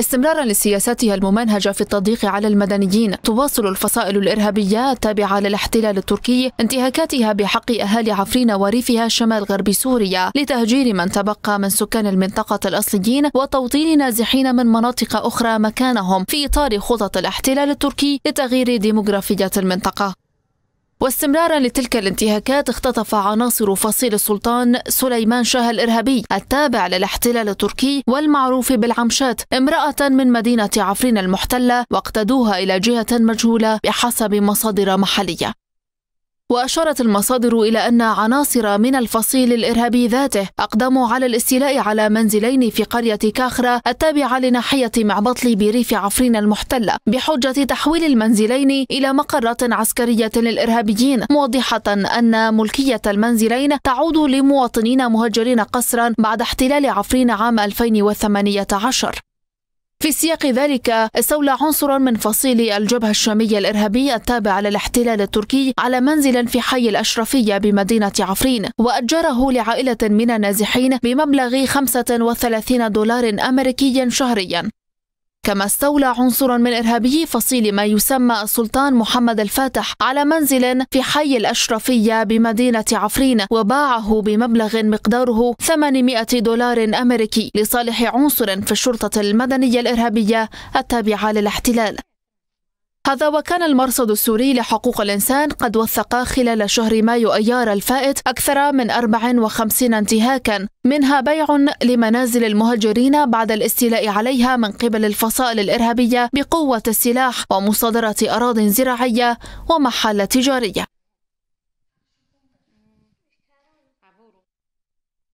استمرارا لسياساتها الممنهجة في التضييق على المدنيين تواصل الفصائل الإرهابية التابعة للاحتلال التركي انتهاكاتها بحق أهالي عفرين وريفها شمال غرب سوريا لتهجير من تبقى من سكان المنطقة الأصليين وتوطين نازحين من مناطق أخرى مكانهم في إطار خطط الاحتلال التركي لتغيير ديموغرافية المنطقة واستمرارا لتلك الانتهاكات اختطف عناصر فصيل السلطان سليمان شاه الإرهابي التابع للاحتلال التركي والمعروف بالعمشات امرأة من مدينة عفرين المحتلة واقتادوها إلى جهة مجهولة بحسب مصادر محلية وأشارت المصادر إلى أن عناصر من الفصيل الإرهابي ذاته أقدموا على الاستيلاء على منزلين في قرية كاخرة التابعة لناحية معبطلي بريف عفرين المحتلة بحجة تحويل المنزلين إلى مقرات عسكرية للإرهابيين موضحة أن ملكية المنزلين تعود لمواطنين مهجرين قسرا بعد احتلال عفرين عام 2018 في سياق ذلك استولى عنصر من فصيل الجبهة الشامية الارهابيه التابع للاحتلال التركي على منزل في حي الأشرفية بمدينة عفرين وأجره لعائلة من النازحين بمبلغ 35 دولار أمريكي شهريا كما استولى عنصر من إرهابي فصيل ما يسمى السلطان محمد الفاتح على منزل في حي الأشرفية بمدينة عفرين وباعه بمبلغ مقداره 800 دولار أمريكي لصالح عنصر في الشرطة المدنية الإرهابية التابعة للاحتلال هذا وكان المرصد السوري لحقوق الإنسان قد وثق خلال شهر مايو أيار الفائت أكثر من 54 انتهاكا منها بيع لمنازل المهجرين بعد الاستيلاء عليها من قبل الفصائل الإرهابية بقوة السلاح ومصادرة أراض زراعية ومحال تجارية